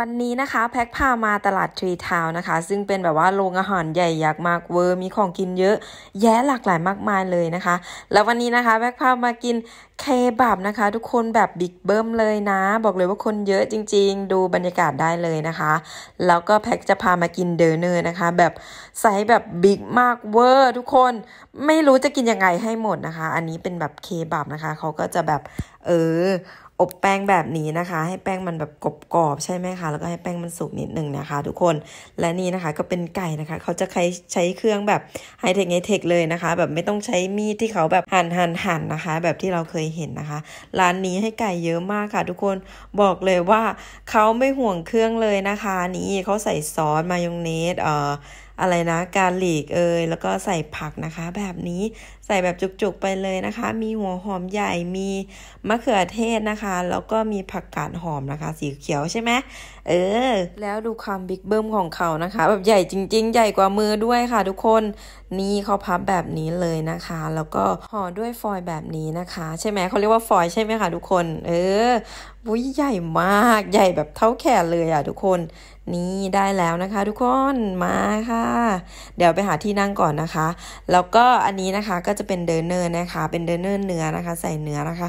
วันนี้นะคะแพ็คพามาตลาดทรีทาวนะคะ ซึ่งเป็นแบบว่าโรงอาหารใหญ่ยักษ์มากเวอร์มีของกินเยอะ แยะหลากหลายมากมายเลยนะคะ แล้ววันนี้นะคะแพ็คพามากินเคบับนะคะ ทุกคนแบบบิ๊กเบิ้มเลยนะบอกเลยว่าคนเยอะจริง ๆ ดูบรรยากาศได้เลยนะคะ แล้วก็แพ็คจะพามากินเดอเนอร์นะคะ แบบไซส์แบบบิ๊กมากเวอร์ทุกคนไม่รู้จะกินยังไงให้หมดนะคะ อันนี้เป็นแบบเคบับนะคะ เขาก็จะแบบเอออบแป้งแบบนี้นะคะ ให้แป้งมันแบบกรอบๆใช่ไหมคะแล้วก็ให้แป้งมันสุกนิดหนึ่งนะคะ ทุกคนและนี่นะคะ ก็เป็นไก่นะคะ เขาจะใช้ใช้เครื่องแบบไฮเทคไฮเทคเลยนะคะ แบบไม่ต้องใช้มีดที่เขาแบบหั่นหั่นหั่นนะคะ แบบที่เราเคยเห็นนะคะ ร้านนี้ให้ไก่เยอะมากค่ะ ทุกคนบอกเลยว่าเขาไม่ห่วงเครื่องเลยนะคะ นี่เขาใส่ซอสมายองเนส เอ่ออะไรนะการหลีกเอยแล้วก็ใส่ผักนะคะ แบบนี้ใส่แบบจุกๆไปเลยนะคะ มีหัวหอมใหญ่ มีมะเขือเทศนะคะ แล้วก็มีผักกาดหอมนะคะ สีเขียวใช่ไหมเออแล้วดูความบิ๊กเบิ้มของเขานะคะ แบบใหญ่จริงๆ ใหญ่กว่ามือด้วยค่ะ ทุกคนนี่เขาพับแบบนี้เลยนะคะ แล้วก็ห่อด้วยฟอยล์แบบนี้นะคะ ใช่ไหมเขาเรียกว่าฟอยล์ใช่ไหมคะทุกคน เออวุ้ยใหญ่มากใหญ่แบบเท่าแขนเลยอ่ะทุกคนนี่ได้แล้วนะคะ ทุกคนมาค่ะเดี๋ยวไปหาที่นั่งก่อนนะคะ แล้วก็อันนี้นะคะก็จะเป็นเดนเนอร์นะคะ เป็นเดนเนอร์เนื้อนะคะ ใส่เนื้อนะคะ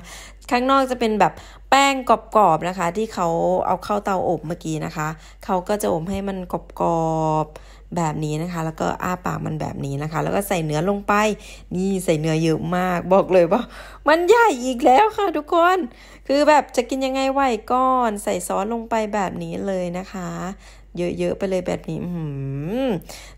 ข้างนอกจะเป็นแบบแป้งกรอบๆนะคะ ที่เขาเอาเข้าเตาอบเมื่อกี้นะคะ เขาก็จะอบให้มันกรอบแบบนี้นะคะแล้วก็อ้าปากมันแบบนี้นะคะ แล้วก็ใส่เนื้อลงไป นี่ใส่เนื้อเยอะมากบอกเลยว่ามันใหญ่อีกแล้วค่ะทุกคน คือแบบจะกินยังไงไหวก้อนใส่ซอสลงไปแบบนี้เลยนะคะ เยอะๆไปเลยแบบนี้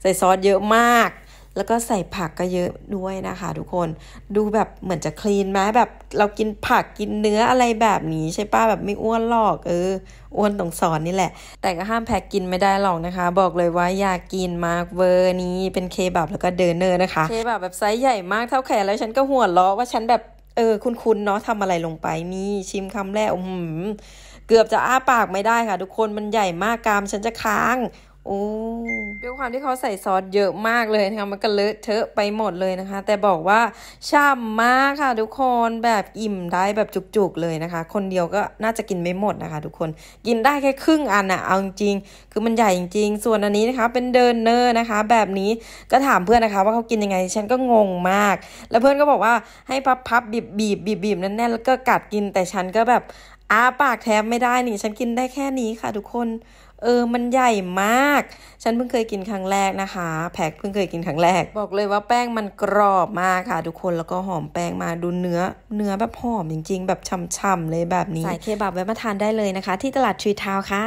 ใส่ซอสเยอะมากแล้วก็ใส่ผักก็เยอะด้วยนะคะทุกคนดูแบบเหมือนจะคลีนไหมแบบเรากินผักกินเนื้ออะไรแบบนี้ ใช่ป้าแบบไม่อ้วนหรอก เออ อ้วนตรงสอนนี่แหละ แต่ก็ห้ามแพ็กกินไม่ได้หรอกนะคะ บอกเลยว่าอยากกินมากเวอร์นี้ เป็นเคบับแล้วก็เดนเนอร์นะคะ เคบับแบบไซส์ใหญ่มากเท่าแขนแล้วฉันก็หัวเราะว่าฉันแบบเออ คุณคุณเนาะทำอะไรลงไปนี่ชิมคำแรกอืมเกือบจะอ้าปากไม่ได้ค่ะ ทุกคนมันใหญ่มากกาม ฉันจะค้างโอ้ด้วยความที่เขาใส่ซอสเยอะมากเลยนะคะมันก็เลอะเทอะไปหมดเลยนะคะ แต่บอกว่าช่ำมากค่ะทุกคนแบบอิ่มได้แบบจุกๆเลยนะคะ คนเดียวก็น่าจะกินไม่หมดนะคะทุกคนกินได้แค่ครึ่งอันอะเอาจริง คือมันใหญ่จริงส่วนอันนี้นะคะเป็นเดินเนอร์นะคะ แบบนี้ก็ถามเพื่อนนะคะ ว่าเขากินยังไงฉันก็งงมาก แล้วเพื่อนก็บอกว่าให้พับๆบีบบีบีบๆนแน่นๆแล้วก็กัดกินแต่ฉันก็แบบอาปากแทบไม่ได้นี่ ฉันกินได้แค่นี้ค่ะ ทุกคน เออมันใหญ่มาก ฉันเพิ่งเคยกินครั้งแรกนะคะ แพ็คเพิ่งเคยกินครั้งแรกบอกเลย ว่าแป้งมันกรอบมากค่ะ ทุกคนแล้วก็หอมแป้งมาดูเนื้อ เนื้อแบบหอมจริง ๆ แบบช่ำๆเลยแบบนี้สายเคบับไว้มาทานได้เลยนะคะ ที่ตลาดทรีทาวค่ะ